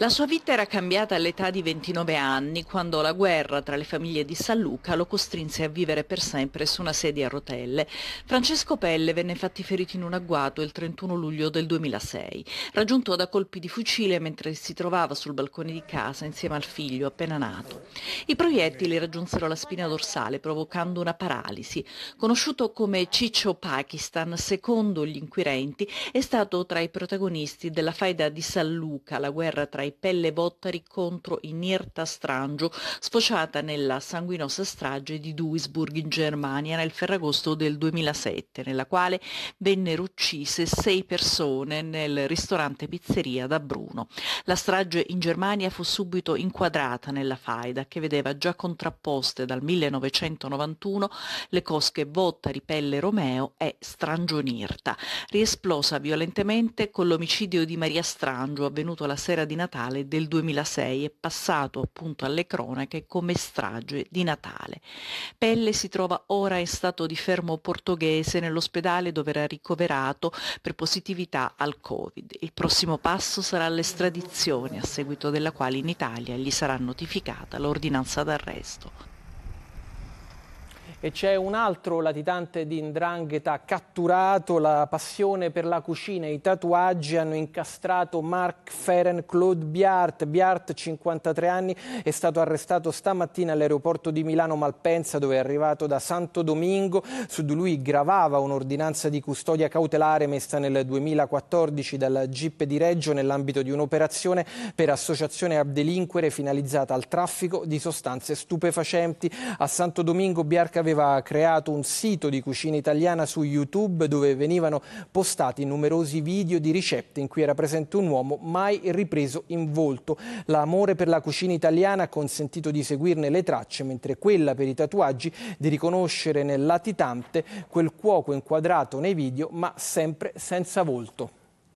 La sua vita era cambiata all'età di 29 anni, quando la guerra tra le famiglie di San Luca lo costrinse a vivere per sempre su una sedia a rotelle. Francesco Pelle venne infatti ferito in un agguato il 31 luglio del 2006, raggiunto da colpi di fucile mentre si trovava sul balcone di casa insieme al figlio appena nato. I proiettili raggiunsero la spina dorsale provocando una paralisi. Conosciuto come Ciccio Pakistan, secondo gli inquirenti, è stato tra i protagonisti della faida di San Luca, la guerra tra i dai Pelle Bottari contro Inirta Strangio, sfociata nella sanguinosa strage di Duisburg in Germania nel ferragosto del 2007, nella quale vennero uccise sei persone nel ristorante pizzeria da Bruno. La strage in Germania fu subito inquadrata nella faida che vedeva già contrapposte dal 1991 le cosche Bottari, Pelle Romeo e Strangionirta, riesplosa violentemente con l'omicidio di Maria Strangio avvenuto la sera di Natale locale del 2006 è passato appunto alle cronache come strage di Natale. Pelle si trova ora in stato di fermo portoghese nell'ospedale dove era ricoverato per positività al Covid. Il prossimo passo sarà l'estradizione, a seguito della quale in Italia gli sarà notificata l'ordinanza d'arresto. E c'è un altro latitante di Indrangheta catturato, la passione per la cucina e i tatuaggi hanno incastrato Marc Feren Claude Biart. Biart, 53 anni, è stato arrestato stamattina all'aeroporto di Milano Malpensa dove è arrivato da Santo Domingo. Su di lui gravava un'ordinanza di custodia cautelare messa nel 2014 dalla GIP di Reggio nell'ambito di un'operazione per associazione a delinquere finalizzata al traffico di sostanze stupefacenti. A Santo Domingo Biart aveva creato un sito di cucina italiana su YouTube dove venivano postati numerosi video di ricette in cui era presente un uomo mai ripreso in volto. L'amore per la cucina italiana ha consentito di seguirne le tracce, mentre quella per i tatuaggi di riconoscere nel latitante quel cuoco inquadrato nei video ma sempre senza volto.